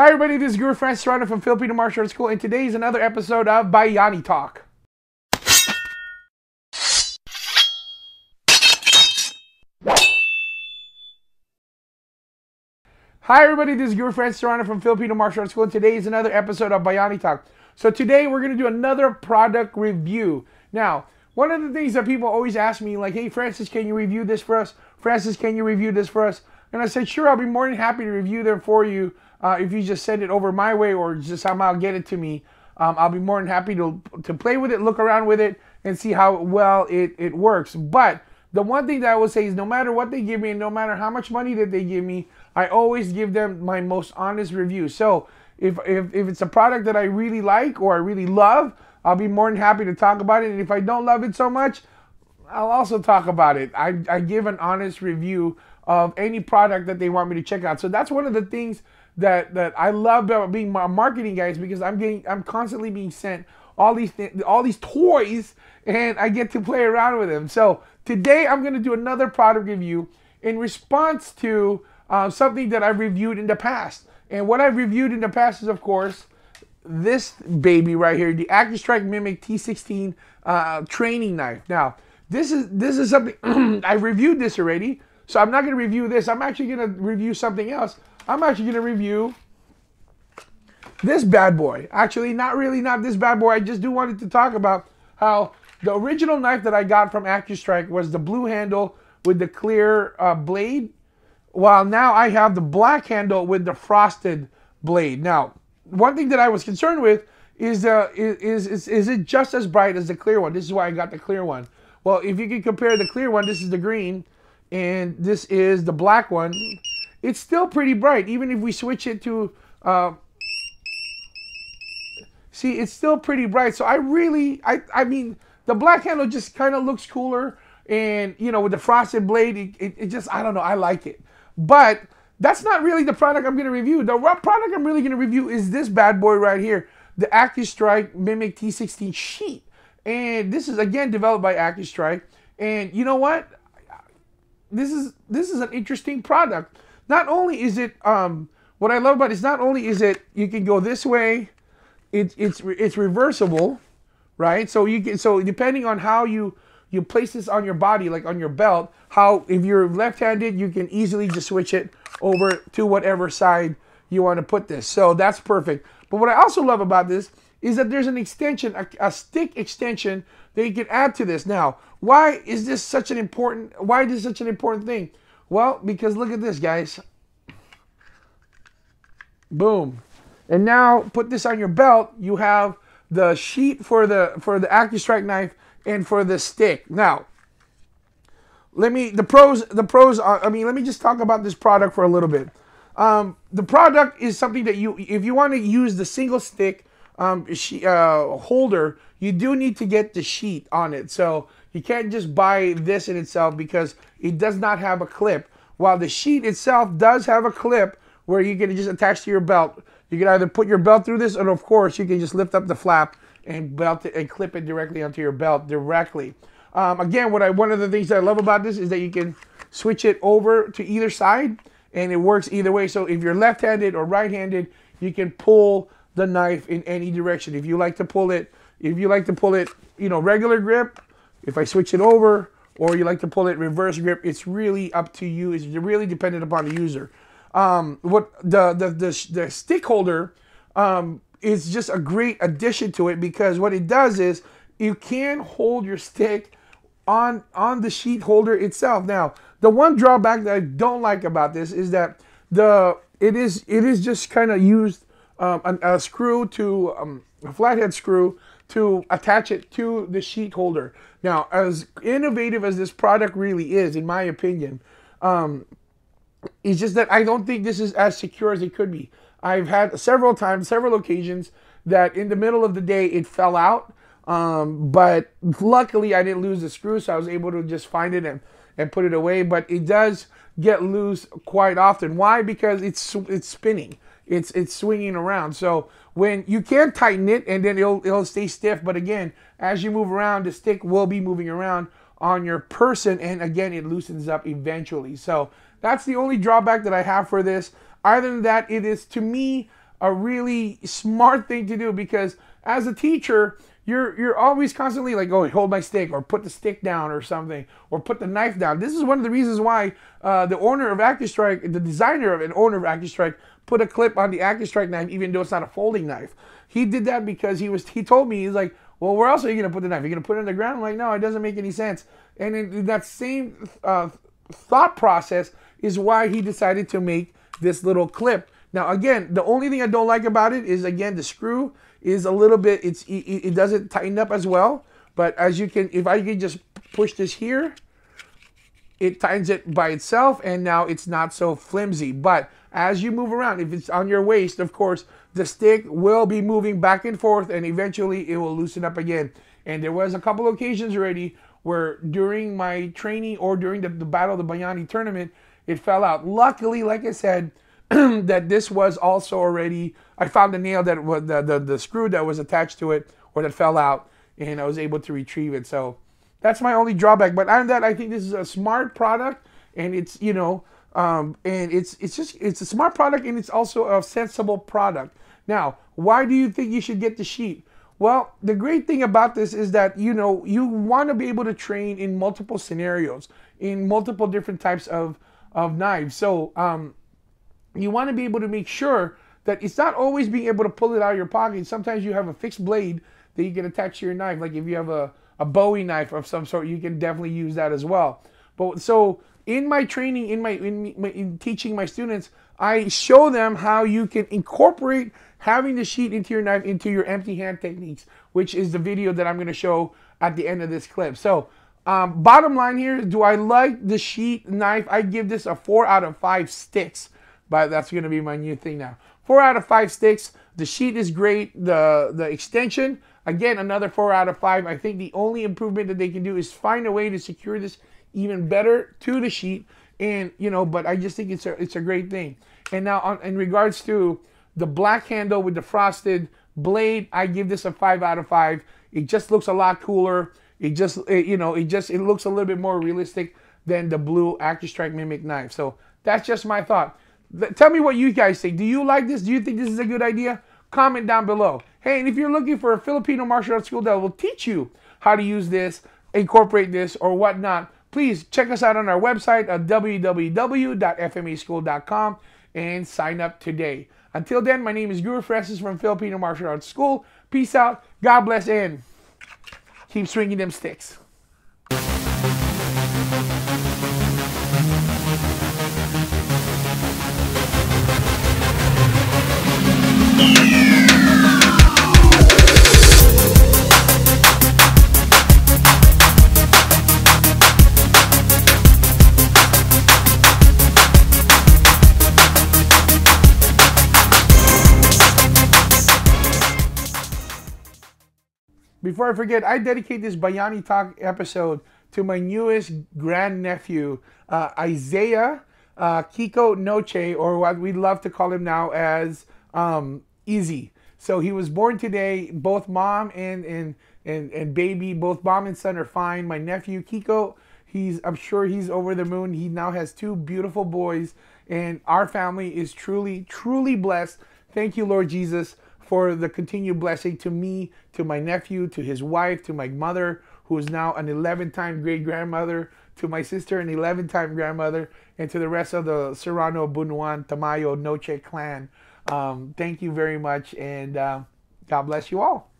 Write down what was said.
Hi everybody, this is your friend Serrano from Filipino Martial Arts School and today is another episode of Bayani Talk. Hi everybody, this is your friend Serrano from Filipino Martial Arts School and today is another episode of Bayani Talk. So today we're going to do another product review. Now, one of the things that people always ask me like, hey Francis, can you review this for us? Francis, can you review this for us? And I said, sure, I'll be more than happy to review them for you. Uh, if you just send it over my way or just somehow get it to me, um, I'll be more than happy to, to play with it, look around with it, and see how well it, it works. But the one thing that I will say is no matter what they give me and no matter how much money that they give me, I always give them my most honest review. So if, if, if it's a product that I really like or I really love, I'll be more than happy to talk about it. And if I don't love it so much, I'll also talk about it. I, I give an honest review of any product that they want me to check out. So that's one of the things that that I love about being my marketing guys because I'm getting I'm constantly being sent all these th- all these toys and I get to play around with them. So today I'm gonna do another product review in response to uh, something that I've reviewed in the past. And what I've reviewed in the past is of course this baby right here, the AcroStrike Mimic T16 uh, training knife. Now this is this is something I have reviewed this already. So I'm not going to review this. I'm actually going to review something else. I'm actually going to review this bad boy. Actually, not really not this bad boy. I just do wanted to talk about how the original knife that I got from AccuStrike was the blue handle with the clear uh, blade. While now I have the black handle with the frosted blade. Now, one thing that I was concerned with is, uh, is, is, is it just as bright as the clear one? This is why I got the clear one. Well, if you can compare the clear one, this is the green, and this is the black one. It's still pretty bright, even if we switch it to, uh, see, it's still pretty bright. So I really, I, I mean, the black handle just kind of looks cooler. And, you know, with the frosted blade, it, it, it just, I don't know, I like it. But that's not really the product I'm going to review. The product I'm really going to review is this bad boy right here, the AccuStrike Mimic T16 Sheet. And this is, again, developed by AccuStrike. And you know what? this is this is an interesting product. Not only is it um, what I love about it is not only is it you can go this way, it, it's it's reversible, right? So you can so depending on how you you place this on your body, like on your belt, how if you're left-handed, you can easily just switch it over to whatever side you want to put this. So that's perfect. But what I also love about this is that there's an extension, a, a, stick extension that you can add to this. Now, why is this such an important, why is this such an important thing? Well, because look at this, guys. Boom. And now put this on your belt. You have the sheet for the for the Accu-Strike knife and for the stick. Now, let me the pros the pros. Are, I mean, let me just talk about this product for a little bit. Um, the product is something that you if you want to use the single stick um, she, uh, holder, you do need to get the sheet on it. So you can't just buy this in itself because it does not have a clip. While the sheet itself does have a clip where you can just attach to your belt. You can either put your belt through this, and of course, you can just lift up the flap and belt it and clip it directly onto your belt directly. Um, again, what I one of the things that I love about this is that you can switch it over to either side, and it works either way. So if you're left-handed or right-handed, you can pull the knife in any direction. If you like to pull it, if you like to pull it, you know, regular grip, if I switch it over, or you like to pull it reverse grip, it's really up to you. It's really dependent upon the user. Um, what the, the, the, the stick holder um, is just a great addition to it because what it does is you can hold your stick on, on the sheet holder itself. Now, the one drawback that I don't like about this is that the it is it is just kind of used um, a screw to um, a flathead screw to attach it to the sheet holder. Now, as innovative as this product really is, in my opinion, um, it's just that I don't think this is as secure as it could be. I've had several times, several occasions that in the middle of the day it fell out. Um, but luckily I didn't lose the screw, so I was able to just find it and, and put it away. But it does get loose quite often. Why? Because it's it's spinning it's it's swinging around. So when you can tighten it and then it'll it'll stay stiff, but again, as you move around, the stick will be moving around on your person and again it loosens up eventually. So that's the only drawback that I have for this. Other than that, it is to me a really smart thing to do because as a teacher, you're you're always constantly like going hold my stick or put the stick down or something or put the knife down. This is one of the reasons why uh, the owner of Strike, the designer of an owner of Strike, put a clip on the Strike knife even though it's not a folding knife. He did that because he was he told me he's like well, where else are you going to put the knife? You're going to put it in the ground? I'm like, no, it doesn't make any sense. And in that same uh, thought process is why he decided to make this little clip. Now, again, the only thing I don't like about it is, again, the screw is a little bit, it's it, it doesn't tighten up as well. But as you can, if I can just push this here, it tightens it by itself and now it's not so flimsy. But as you move around, if it's on your waist, of course, the stick will be moving back and forth and eventually it will loosen up again. And there was a couple occasions already where during my training or during the, the Battle of the Bayani tournament, it fell out. Luckily, like I said, that this was also already, I found the nail that was the, the, the screw that was attached to it or that fell out and I was able to retrieve it. So that's my only drawback. But on that, I think this is a smart product and it's, you know, um, and it's it's just it's a smart product and it's also a sensible product. Now, why do you think you should get the sheet? Well, the great thing about this is that you know you want to be able to train in multiple scenarios, in multiple different types of of knives. So um, you want to be able to make sure that it's not always being able to pull it out of your pocket. Sometimes you have a fixed blade that you can attach to your knife. Like if you have a, a Bowie knife of some sort, you can definitely use that as well. But so in my training, in my in, in teaching my students, I show them how you can incorporate having the sheet into your knife into your empty hand techniques, which is the video that I'm going to show at the end of this clip. So um, bottom line here, do I like the sheet knife? I give this a four out of five sticks but that's going to be my new thing now. Four out of five sticks. The sheet is great. The, the extension, again, another four out of five. I think the only improvement that they can do is find a way to secure this even better to the sheet. And, you know, but I just think it's a, it's a great thing. And now on, in regards to the black handle with the frosted blade, I give this a five out of five. It just looks a lot cooler. It just, it, you know, it just, it looks a little bit more realistic than the blue Active Strike Mimic knife. So that's just my thought. Tell me what you guys think. Do you like this? Do you think this is a good idea? Comment down below. Hey, and if you're looking for a Filipino martial arts school that will teach you how to use this, incorporate this, or whatnot, please check us out on our website at uh, www.fmeschool.com and sign up today. Until then, my name is Guru Francis from Filipino Martial Arts School. Peace out. God bless and keep swinging them sticks. Before I forget, I dedicate this Bayani Talk episode to my newest grandnephew, uh, Isaiah uh, Kiko Noche, or what we love to call him now as um, Izzy. So he was born today. Both mom and and and and baby, both mom and son are fine. My nephew Kiko, he's I'm sure he's over the moon. He now has two beautiful boys, and our family is truly truly blessed. Thank you, Lord Jesus, for the continued blessing to me, to my nephew, to his wife, to my mother, who is now an 11 time great grandmother, to my sister, an 11 time grandmother, and to the rest of the Serrano, Bunuan, Tamayo, Noche clan um, thank you very much, and uh, God bless you all.